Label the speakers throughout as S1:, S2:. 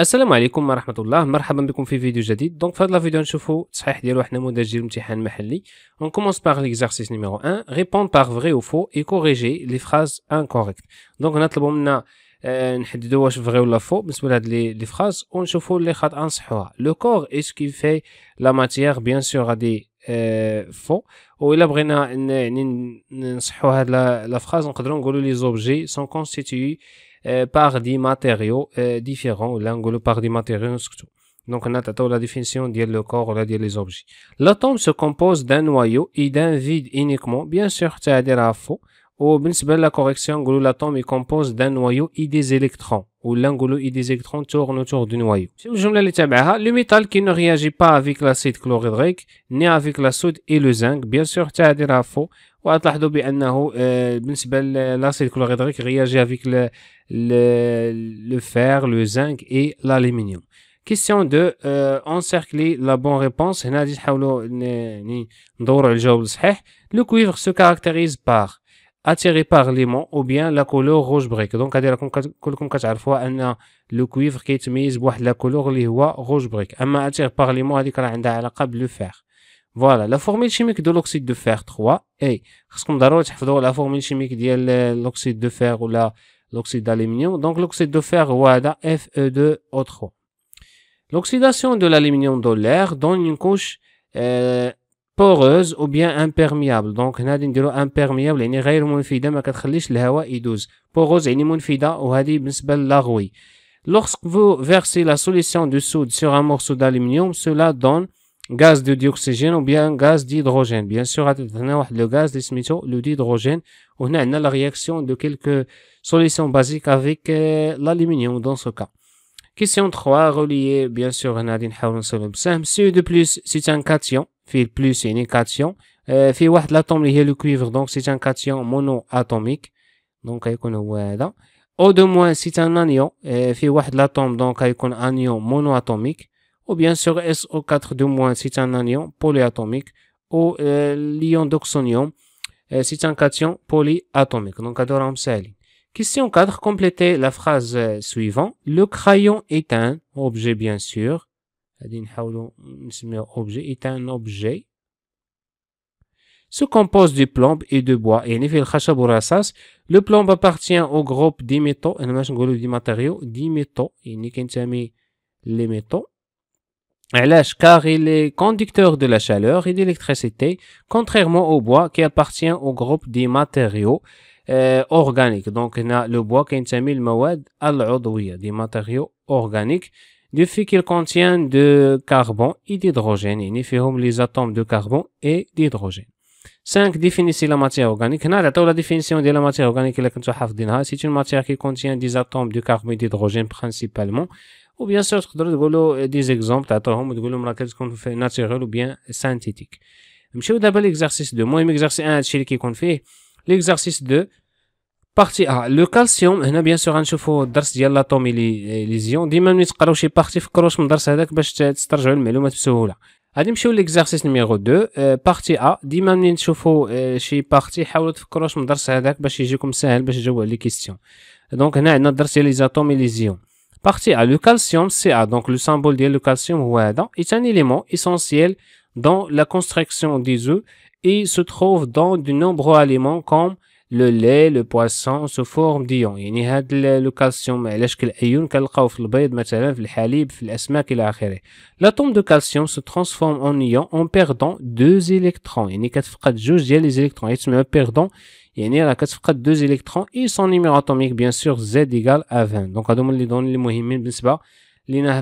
S1: السلام عليكم ورحمه الله مرحبا بكم في فيديو جديد دونك في هاد لا فيديو نشوفو تصحيح ديال واحد النموذج ديال الامتحان المحلي اون كومونس باغ ليكزارسيس نيميرو 1 ريبوند باغ فغي او فو اي كوريجي لي فراز انكوريكت دونك هنا منا آه، نحددو واش فغي ولا فو بالنسبه لهاد لي فراز ونشوفو لي خطا نصحوها لو كور اسكي في لا ماتيير بيان سور غادي faux La phrase les objets sont constitués euh, par des matériaux euh, différents a la définition le corps objets se compose d'un et d'un vide uniquement. bien sûr c'est faux au la correction, le est composé d'un noyau et des électrons. Ou l'angleau et des électrons tournent autour du noyau. Si le métal qui ne réagit pas avec l'acide chlorhydrique ni avec l'acide soude et le zinc. Bien sûr, c'est euh, un l'acide chlorhydrique réagit avec le fer, le zinc et l'aluminium. Question de euh, Encerclez la bonne réponse. le le cuivre se caractérise par attirer par l'aimant ou bien la couleur rouge brique donc à dire qu'on concrète à la le cuivre qui est mise pour la couleur liwa rouge briques à par terre par les moindres à la table de faire voilà la formule chimique de l'oxyde de fer 3 et la formule chimique de l'oxyde de fer ou la l'oxyde d'aluminium donc l'oxyde de fer ou à la fe 2 o 3 l'oxydation de l'aluminium dans l'air donne une couche euh, بورز او بيان امبيرميابل دونك هنا غادي نديرو امبيرميابل يعني غير منفده ما كتخليش الهواء يدوز poreuse يعني منفده وهذه بالنسبه للاغوي Lorsque vous versez la solution de soude sur un morceau d'aluminium, cela donne gaz de dioxygène ou bien gaz d'hydrogène. Bien sûr, le gaz le d'hydrogène. On a la réaction de quelques solutions basiques avec euh, l'aluminium dans ce cas. Question 3, reliée bien sûr à Nadine Haroun Solomsam. de plus, c'est un cation. Fait plus, c'est une cation. Fil waht l'atome lié au cuivre, donc c'est un cation monoatomique. Donc, avec un ouéla. o 2 c'est un anion. Fait waht l'atome, donc, avec un anion monoatomique. Ou bien sûr, so 4 moins, c'est un anion polyatomique. O l'ion d'oxonion, c'est un cation polyatomique. Donc, 4, on s'en sali. Question 4, complétez la phrase euh, suivante. Le crayon est un objet, bien sûr. غادي est un objet se compose de plomb et de bois et le plomb appartient au groupe des métaux métaux car il est conducteur de la chaleur et d'électricité contrairement au bois qui appartient au groupe des matériaux euh, organiques donc le bois est un des matériaux organiques du fait qu'il contient de carbone et d'hydrogène. Et les atomes de carbone et d'hydrogène. 5. Définissez la matière organique. la définition de la matière organique, c'est une matière qui contient des atomes de carbone et d'hydrogène principalement. Ou bien sûr, euh, des exemples, naturel ou bien synthétique. Je vais d'abord l'exercice 2. Moi, l'exercice 1, c'est qui compte fait. L'exercice 2, بارتي ا لو كالسيوم هنا بيان سور غنشوفوا الدرس ديال لاطومي ليزيون ديما ملي تقراو شي بارتي فكروا من الدرس هذاك باش تسترجعوا المعلومات بسهوله غادي نمشيو ليكزارسيس نيميرو 2 بارتي ا ديما ملي نشوفوا شي بارتي حاولوا تفكروا من الدرس هذاك باش يجيكم ساهل باش تجاوبوا على لي كيستيون دونك هنا عندنا الدرس ديال لي زاتومي ليزيون بارتي ا لو كالسيوم سي ا دونك لو سامبول ديال لو كالسيوم هو هذا اي ثاني ليمون اسونسييل dans la construction des œufs et se trouve dans de nombreux aliments comme le lait, le poisson se forme d'ions. Il calcium, L'atome de calcium se transforme en ion en perdant deux électrons. Il y a deux électrons. Il à deux électrons. Il son numéro atomique bien sûr Z égal à 20. Donc à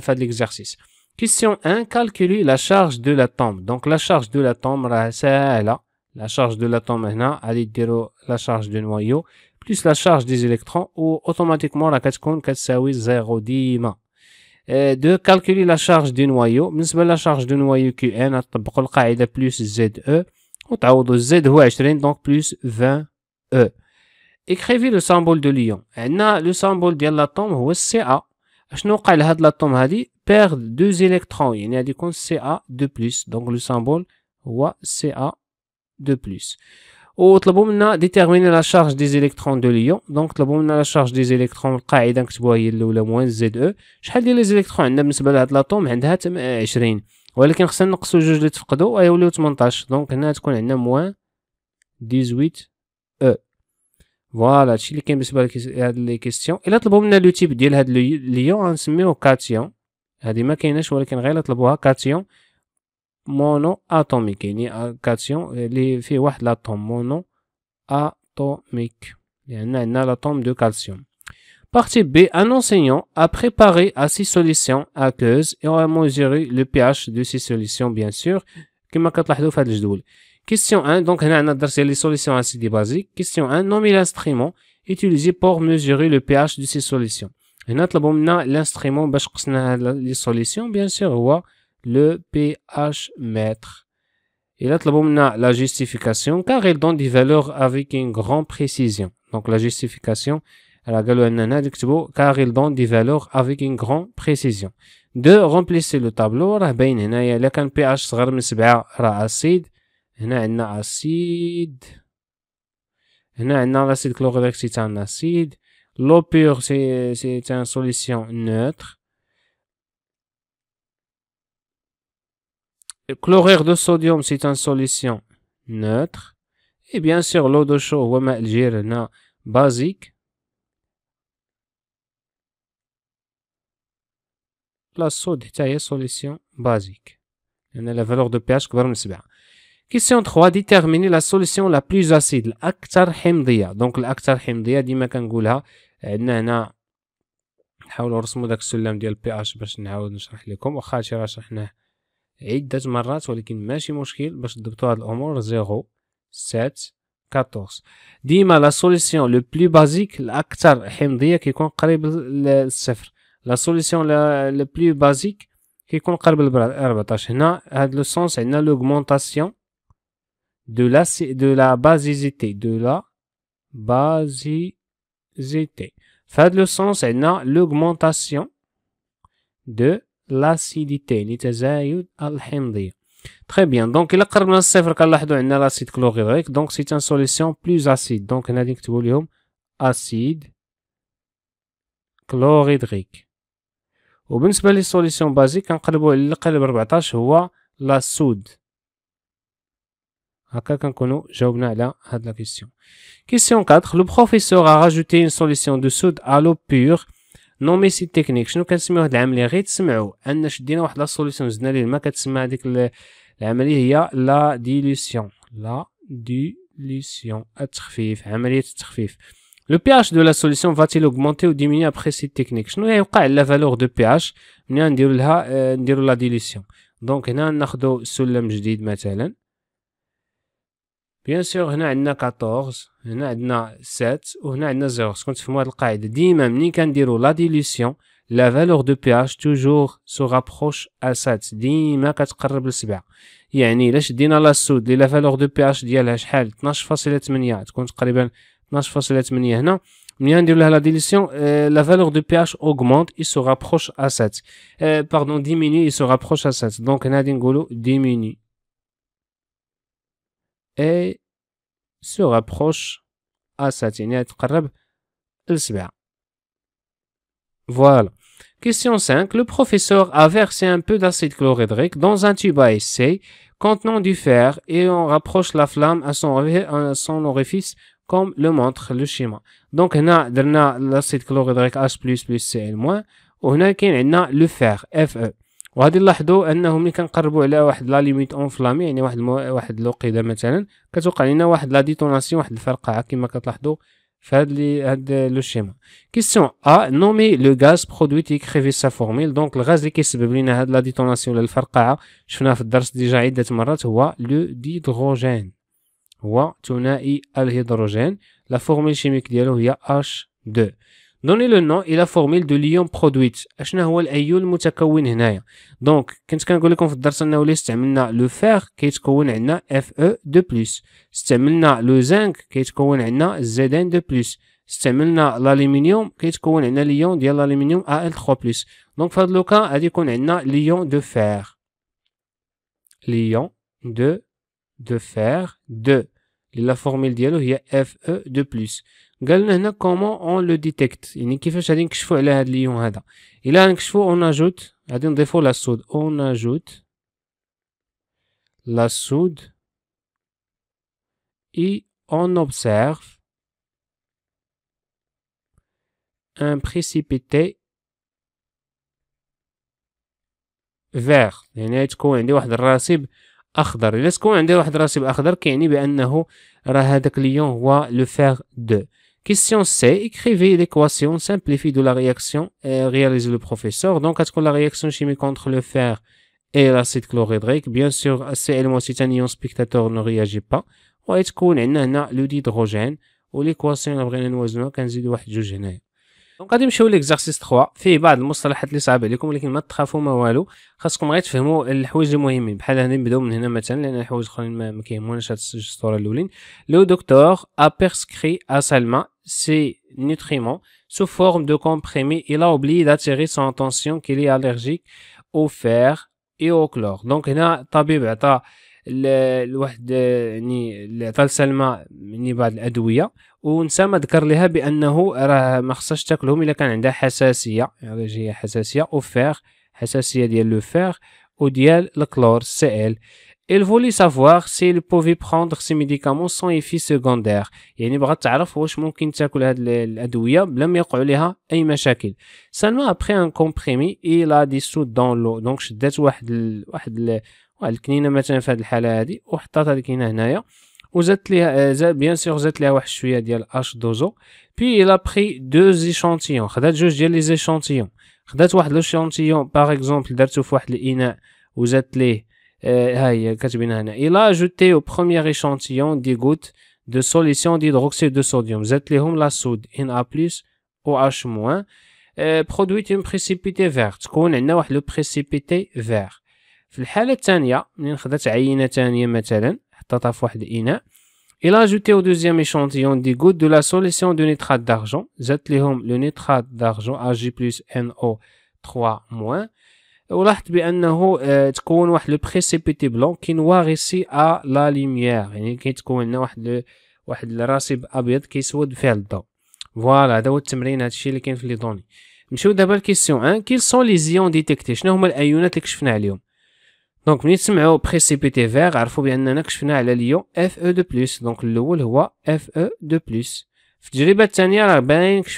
S1: a Question 1, Calculez la charge de l'atome. Donc la charge de l'atome, c'est là la charge de l'atome هنا غادي 0 la charge du noyau plus la charge des électrons ou automatiquement la 4, كتساوي 0 de calculer la charge du noyau la charge du noyau Qn plus ZE e, donc plus 20 E écrivez le symbole de l'ion le symbole de l'atome est Ca l'atome perd deux électrons يعني du compte Ca de plus donc le symbole هو Ca de plus وطلبوا منا ديتيرميني لا شارج دي زيليكترون دو ليون دونك طلبوا منا لا شارج دي زيليكترون القاعده نكتبوها هي الاولى موان زد او شحال ديال لي زيليكترون عندنا بالنسبه لهاد لاطوم عندها 20 ولكن خصنا نقصو جوج اللي تفقدوا ويوليو 18 دونك هنا تكون عندنا موان 18 او فوالا هادشي اللي كاين بالنسبه لهاد لي كيستيون الا طلبوا منا لو تيب ديال هاد ليون غنسميوه كاتيون هادي ما كايناش ولكن غير طلبوها كاتيون calcium. اتوميك يعني كاتيون اللي فيه واحد لاتوم مونو اتوميque يعني عندنا l'atome de calcium. Partie B, un enseignant a préparé à six solutions aqueuses et a mesuré le pH de ces solutions, bien sûr, Question 1, donc هنا عندنا درت les solutions acides et basiques. Question 1, nommer l'instrument utilisé pour mesurer le pH de ces solutions. هنا طلبوا منا l'instrument باش bah, قسنا les solutions, bien sûr, هو le pH mètre. Et là, a la justification car il donne des valeurs avec une grande précision. Donc la justification, elle a car il donne des valeurs avec une grande précision. De remplacer le tableau, راه باين هنايا الا كان pH صغر من 7 راه un acide, عندنا y هنا عندنا l'acide chlorhydrique c'est un acide l'eau pure c'est une solution neutre chlorure de sodium, c'est une solution neutre. Et bien sûr, l'eau de chaux, basique. La soude, c'est solution basique. la valeur de pH qui est bien. Question 3, déterminer la solution la plus acide, l'acteur Donc l'actar himdiya, ديما كنقولها عندنا هنا نرسموا داك السلم ديال pH باش نعاود نشرح لكم عدة مرات ولكن ماشي مشكل باش تضبطوا هاد الامور زيرو سات 14 ديما لا سوليسيون لو بلو بازيك الاكثر حمضيه كيكون قريب للصفر لا سوليسيون لو بلو بازيك كيكون قريب ل 14 هنا هاد لو سونس عندنا لوغمونطاسيون دو لا دو لا بازيزيتي دو لا بازيزيتي فهاد لو سونس عندنا لوغمونطاسيون دو l'acidité Très bien. Donc, il a الصفر كنلاحظوا عندنا l'acide chlorhydrique. Donc, c'est une solution plus acide. Donc, هنا نكتبوا لهم acide chlorhydrique. وبالنسبه كنقلبوا على 14 هو question. Question 4. Le professeur a rajouté une solution de soude à l'eau pure سي تكنيك شنو كنسميو هاد العمليه غير تسمعوا ان شدينا واحد لا سوليسيون زدنا ليه الماء كتسمى هذيك العمليه هي لا ديليسيون لا ديليسيون التخفيف عمليه التخفيف لو بي اش دو لا سوليسيون فاتيل لوغمونتي او ديميني ابخي سي تكنيك شنو يوقع لا فالور دو بي اش ملي نديرو لها آه، نديرو لا ديليسيون دونك هنا ناخذ سلم جديد مثلا بيان سور هنا عندنا 14 هنا عندنا 7 وهنا عندنا 0 خصكم تفهموا هاد القاعده ديما ملي كنديروا لا ديليسيون لا فالور دو بي اش توجور سو رابروش ا 7 ديما كتقرب لسبعة يعني الا شدينا لا سود لي لا فالور دو بي اش ديالها شحال 12.8 تكون تقريبا 12.8 هنا ملي نديرو لها لا ديليسيون لا فالور دو بي اش اوغمونت اي سو رابروش ا 7 باردون ديميني اي سو رابروش ا 7 دونك هنا غادي نقولو ديميني et se rapproche à sa Voilà. Question 5. Le professeur a versé un peu d'acide chlorhydrique dans un tube à essai contenant du fer et on rapproche la flamme à son, son orifice comme le montre le schéma. Donc, on a l'acide chlorhydrique H++, Cl-, on a le fer, Fe. وغادي نلاحظوا انه ملي كنقربوا على واحد لا ليميت اون فلامي يعني واحد المو... واحد الوقيده مثلا كتوقع لنا واحد لا ديتوناسيون واحد الفرقعه كما كتلاحظوا في هاد لي هاد لو شيما كيسيون ا نومي لو غاز برودوي كريفي سا فورميل دونك الغاز اللي كيسبب لنا هاد لا ديتوناسيون ولا الفرقعه شفناها في الدرس ديجا عده مرات هو لو ديدروجين هو ثنائي الهيدروجين لا فورميل شيميك ديالو هي H2 Donnez le nom et la formule de lion produite, Donc, quand vous voulez que vous fassiez un lien, vous voulez que vous fassiez que vous fassiez est de vous vous fassiez un lien, de plus. vous un lien, de vous fassiez vous plus. que de un de de. vous قال لنا هنا كومون اون لو ديتيكت يعني كيفاش غادي نكشفوا على هذا ليون هذا الا غنكشفوا اون اجوت غادي نضيفوا لا سود اون اجوت لا سود اي اون اوبسيرف ان بريسيبيتي فيغ يعني تكون عندي واحد الراسب اخضر الا تكون عندي واحد الراسب اخضر كيعني بانه راه هذاك ليون هو لو فيغ دو Question C, écrivez l'équation simplifiée de la réaction et réalisez le professeur. Donc, est-ce que la réaction chimique entre le fer et l'acide chlorhydrique, bien sûr, Cl- ion spectateur ne réagit pas. est-ce عندنا هنا l'équation de دونك غادي نمشيو ليكزارسيس 3 فيه بعض المصطلحات اللي صعبه عليكم ولكن ما تخافوا ما والو خاصكم غير تفهموا الحوايج المهمين بحال هنا نبداو من هنا مثلا لان الحوايج الاخرين ما كيهموناش هاد السطور الاولين لو دكتور ا بيرسكري ا سالما سي نوتريمون سو فورم دو كومبريمي il اوبلي oublié d'attirer سون attention qu'il est allergique au fer او كلور دونك هنا الطبيب عطى الواحد يعني الفلسه الماء يعني بعض الادويه ونسى ما ذكر لها بانه راه ما خصهاش تاكلهم الا كان عندها حساسيه هي حساسيه او فيغ حساسيه ديال لو فيغ وديال الكلور سي ال Il voulait savoir s'il pouvait prendre ces médicaments sans effet secondaire يعني بغات تعرف واش ممكن تاكل هاد الادويه بلا ما يوقعوا ليها اي مشاكل سالما ابخي ان كومبريمي الى لا دي سود دون لو دونك شدات واحد ال... واحد ال... واحد آه، الكنينه مثلا في هذه الحاله هذه وحطات هذه الكنينه هنايا وزادت ليها آه، بيان سور زادت ليها واحد شويه ديال اش دوزو بي لا بري دو زيشانتيون خدات جوج ديال لي زيشانتيون خدات واحد لو شانتيون باغ اكزومبل درتو في واحد الاناء وزادت ليه آه، ها هي كاتبين هنا الا جوتي او بروميير ايشانتيون دي غوت دو سوليسيون ديدروكسيد دو صوديوم زادت ليهم لا سود ان ا بلس او اش موان برودويت اون بريسيبيتي فيغ تكون عندنا واحد لو بريسيبيتي فيغ في الحالة الثانية منين خدات عينة ثانية مثلا حطاتها في واحد الإناء إلا جوتي أو دوزيام إيشانتيون دي غوت دو لا سوليسيون دو نيترات دارجون زادت ليهم لو نيترات دارجون أ جي بلوس إن أو 3 موان ولاحظت بانه آه، تكون واحد لو بريسيبيتي بلون كينوار اسي ا لا ليميير يعني كيتكون لنا واحد واحد الراسب ابيض كيسود فيه الضوء فوالا هذا هو التمرين هادشي اللي كاين في لي دوني نمشيو دابا لكيسيون 1 كيل سون لي زيون ديتيكتي شنو هما الايونات اللي كشفنا عليهم Donc, nous n'utilisons précipité vert car il faut bien n'annexer le ion Fe2+. Donc le ou le ou Fe2+. Je les baptise à la banque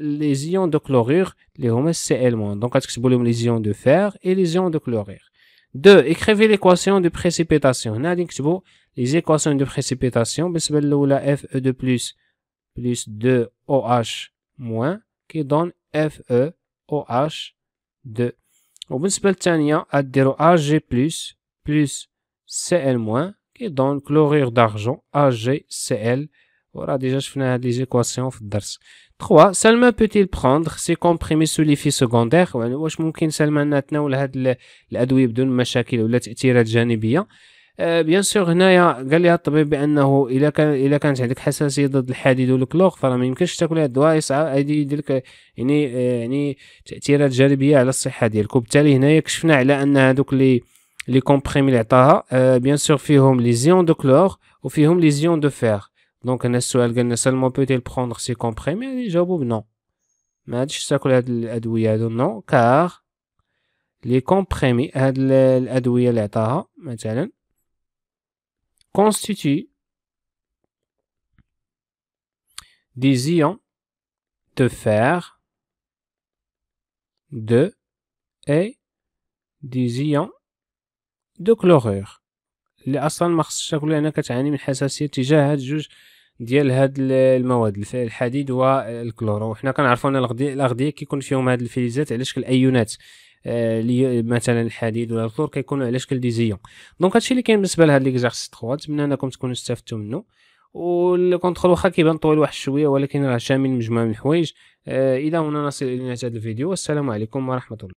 S1: les ions de chlorure les romps CL-. Donc, attention, les ions de fer et les ions de chlorure. Deux, écrivez l'équation de précipitation. Nadine, c'est beau les équations de précipitation. Mais c'est bien le ou la Fe2+ 2 OH- qui donne Fe(OH)2. وبالنسبة للثانية غديروا AG بلس بلس سي ال موان كي كيدون كلوريغ دارجون AG سي ال وراه ديجا شفنا هاد لي زيكواسيون في الدرس 3 سالما بوتيل بخوندغ سي كومبريمي سو لي في سكوندير يعني واش ممكن سالما نتناول هاد الادويه بدون مشاكل ولا تاثيرات جانبيه آه، بيان هنايا قال لها الطبيب بانه الا كان الا كانت عندك حساسيه ضد الحديد والكلوغ فراه ما يمكنش تاكل هاد الدواء هادي يدير لك يعني آه، يعني تاثيرات جانبيه على الصحه ديالك وبالتالي هنايا كشفنا على ان هادوك لي لي كومبريمي اللي عطاها آه، بيان سور فيهم لي زيون دو كلوغ وفيهم لي زيون دو فير دونك هنا السؤال قالنا سالمون بوتي بروندر سي كومبريمي يعني جاوبوا بنو ما عادش تاكل هاد الادويه هادو نو كار لي كومبريمي هاد الادويه اللي عطاها مثلا constituent des ions de fer, de et des ions de chlorure اللي اصلا ما خصش تاكل انا كتعاني من حساسيه تجاه هاد جوج ديال هاد المواد الحديد والكلور وحنا كنعرفوا ان الاغذيه كيكون فيهم هاد الفلزات على شكل ايونات آه، مثلا الحديد ولا الكلور كيكونوا على شكل دي زيون دونك هادشي اللي كاين بالنسبه لهاد ليكزارسيس 3 نتمنى انكم تكونوا استفدتوا منه والكونترول واخا كيبان طويل واحد شويه ولكن راه شامل مجموعه من الحوايج آه، الى هنا نصل الى نهايه هذا الفيديو والسلام عليكم ورحمه الله